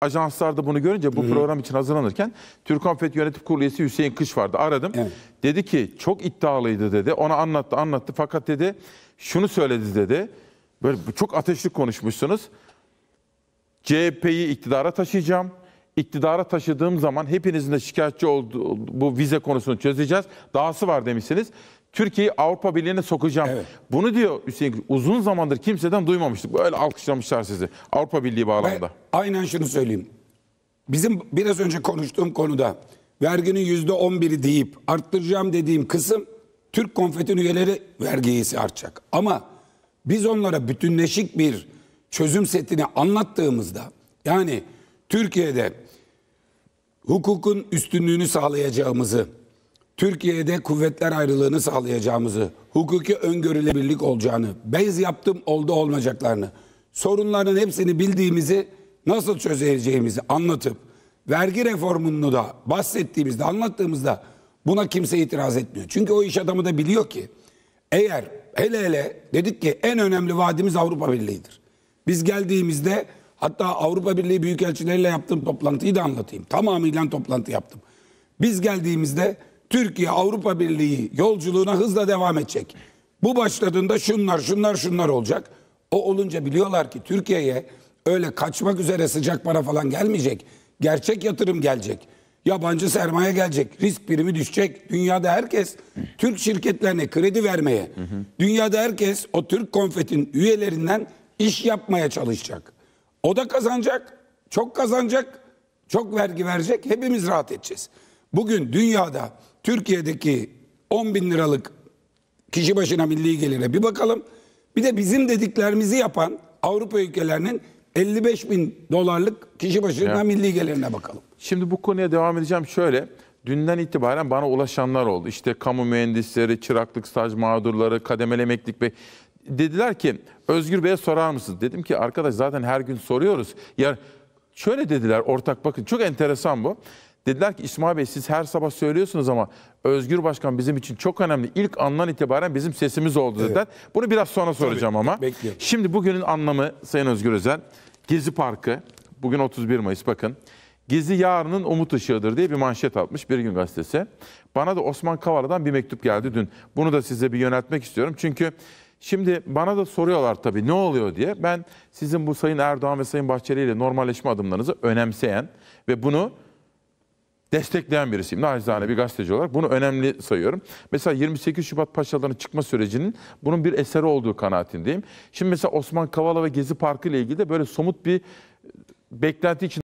ajanslar da bunu görünce bu Hı-hı. program için hazırlanırken Türk FED Yönetim Kurulu üyesi Hüseyin Kış vardı. Aradım. Evet. Dedi ki çok iddialıydı dedi. Ona anlattı anlattı fakat dedi şunu söyledi dedi. Böyle çok ateşli konuşmuşsunuz. CHP'yi iktidara taşıyacağım. İktidara taşıdığım zaman hepinizin de şikayetçi olduğu bu vize konusunu çözeceğiz. Dahası var demişsiniz. Türkiye'yi Avrupa Birliği'ne sokacağım. Evet. Bunu diyor Hüseyin uzun zamandır kimseden duymamıştık. Böyle alkışlamışlar sizi Avrupa Birliği bağlamında. Ben aynen şunu söyleyeyim. Bizim biraz önce konuştuğum konuda verginin yüzde on biri deyip arttıracağım dediğim kısım Türk Konfet'in üyeleri vergisi artacak. Ama biz onlara bütünleşik bir çözüm setini anlattığımızda yani Türkiye'de hukukun üstünlüğünü sağlayacağımızı Türkiye'de kuvvetler ayrılığını sağlayacağımızı, hukuki öngörülebilirlik olacağını, bez yaptım oldu olmayacaklarını, sorunların hepsini bildiğimizi nasıl çözeceğimizi anlatıp vergi reformunu da bahsettiğimizde, anlattığımızda buna kimse itiraz etmiyor. Çünkü o iş adamı da biliyor ki eğer hele hele dedik ki en önemli vaadimiz Avrupa Birliği'dir. Biz geldiğimizde hatta Avrupa Birliği büyükelçileriyle yaptığım toplantıyı da anlatayım. Tamamıyla toplantı yaptım. Biz geldiğimizde Türkiye Avrupa Birliği yolculuğuna hızla devam edecek. Bu başladığında şunlar şunlar şunlar olacak. O olunca biliyorlar ki Türkiye'ye öyle kaçmak üzere sıcak para falan gelmeyecek. Gerçek yatırım gelecek. Yabancı sermaye gelecek. Risk birimi düşecek. Dünyada herkes Türk şirketlerine kredi vermeye, dünyada herkes o Türk konfetin üyelerinden iş yapmaya çalışacak. O da kazanacak, çok kazanacak, çok vergi verecek. Hepimiz rahat edeceğiz. Bugün dünyada Türkiye'deki 10 bin liralık kişi başına milli gelire bir bakalım. Bir de bizim dediklerimizi yapan Avrupa ülkelerinin 55 bin dolarlık kişi başına evet. milli gelirine bakalım. Şimdi bu konuya devam edeceğim şöyle. Dünden itibaren bana ulaşanlar oldu. İşte kamu mühendisleri, çıraklık staj mağdurları, kademeli emeklilik ve dediler ki Özgür Bey'e sorar mısınız? Dedim ki arkadaş zaten her gün soruyoruz. Ya şöyle dediler ortak bakın çok enteresan bu. Dediler ki İsmail Bey siz her sabah söylüyorsunuz ama Özgür Başkan bizim için çok önemli. İlk andan itibaren bizim sesimiz oldu dediler. Evet. Bunu biraz sonra soracağım Tabii, ama. Bekliyorum. Şimdi bugünün anlamı Sayın Özgür Özel. Gezi Parkı, bugün 31 Mayıs bakın. Gezi yarının umut ışığıdır diye bir manşet atmış Bir Gün Gazetesi. Bana da Osman Kavala'dan bir mektup geldi dün. Bunu da size bir yöneltmek istiyorum. Çünkü Şimdi bana da soruyorlar tabii ne oluyor diye. Ben sizin bu Sayın Erdoğan ve Sayın Bahçeli ile normalleşme adımlarınızı önemseyen ve bunu destekleyen birisiyim. Nacizane bir gazeteci olarak bunu önemli sayıyorum. Mesela 28 Şubat Paşalar'ın çıkma sürecinin bunun bir eseri olduğu kanaatindeyim. Şimdi mesela Osman Kavala ve Gezi Parkı ile ilgili de böyle somut bir beklenti için